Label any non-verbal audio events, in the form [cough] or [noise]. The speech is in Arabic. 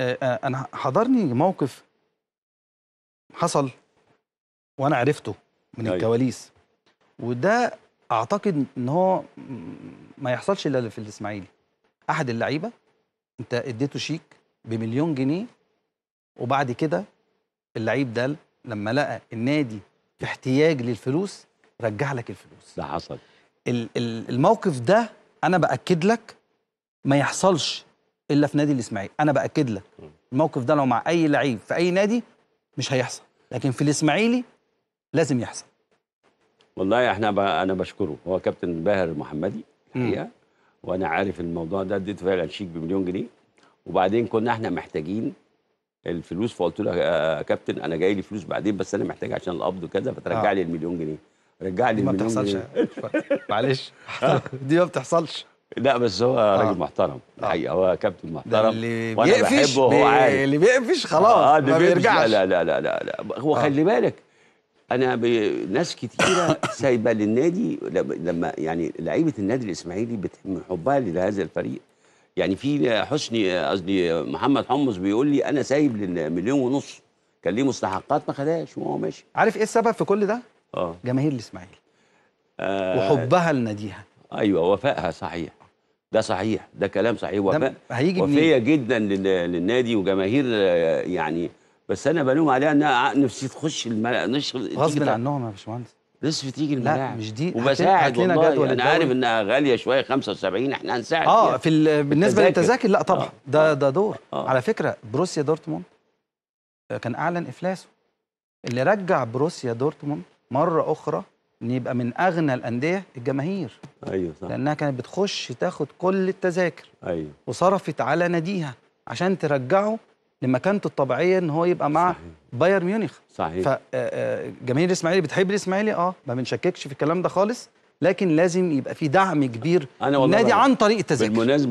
آه، آه، انا حضرني موقف حصل وانا عرفته من أيوة. الكواليس وده اعتقد ان هو ما يحصلش الا في الاسماعيلي احد اللعيبه انت اديته شيك بمليون جنيه وبعد كده اللعيب ده لما لقى النادي في احتياج للفلوس رجع لك الفلوس ده حصل الموقف ده انا باكد لك ما يحصلش الا في نادي الاسماعيلي انا باكد لك الموقف ده لو مع اي لعيب في اي نادي مش هيحصل لكن في الاسماعيلي لازم يحصل والله احنا بقى انا بشكره هو كابتن باهر محمدي الحقيقه وانا عارف الموضوع ده اديت فعلا شيك بمليون جنيه وبعدين كنا احنا محتاجين الفلوس فقلت له يا آه، آه، كابتن انا جاي لي فلوس بعدين بس انا محتاج عشان القبض وكذا فترجع آه. لي المليون جنيه رجع لي المليون ما بتحصلش [laughs] معلش [laughs] دي ما بتحصلش لا بس هو آه. راجل محترم الحقيقه آه. هو كابتن محترم اللي وانا بحبه وهو عارف اللي بيقفش خلاص آه ما بيرجعش لا لا لا لا, لا. هو آه. خلي بالك انا ناس كتيره [coughs] سايبه للنادي لما يعني لعيبه النادي الاسماعيلي بتهم حبها لهذا الفريق يعني في حسني قصدي محمد حمص بيقول لي انا سايب مليون ونص كان ليه مستحقات ما خدهاش وهو ماشي عارف ايه السبب في كل ده؟ اه جماهير الاسماعيلي آه وحبها لناديها ايوه وفائها صحيح ده صحيح ده كلام صحيح وفاء هيجي وفيه جدا للنادي وجماهير يعني بس انا بلوم عليها انها نفسي تخش الملعب نشر غصب عنهم يا باشمهندس نصف تيجي الملاعب لا مش دي وبساعد والله جدول يعني انا عارف انها غاليه شويه 75 احنا هنساعد اه يعني. في بالنسبه للتذاكر لا طبعا آه. ده ده دور آه. آه. على فكره بروسيا دورتموند كان اعلن افلاسه اللي رجع بروسيا دورتموند مره اخرى ان يبقى من اغنى الانديه الجماهير ايوه صح لانها كانت بتخش تاخد كل التذاكر ايوه وصرفت على ناديها عشان ترجعه لمكانته الطبيعيه ان هو يبقى مع صحيح. بايرن ميونخ صحيح فجماهير آه، آه، الاسماعيلي بتحب الاسماعيلي اه ما بنشككش في الكلام ده خالص لكن لازم يبقى في دعم كبير أنا والله النادي عن طريق التذاكر بالمناسبه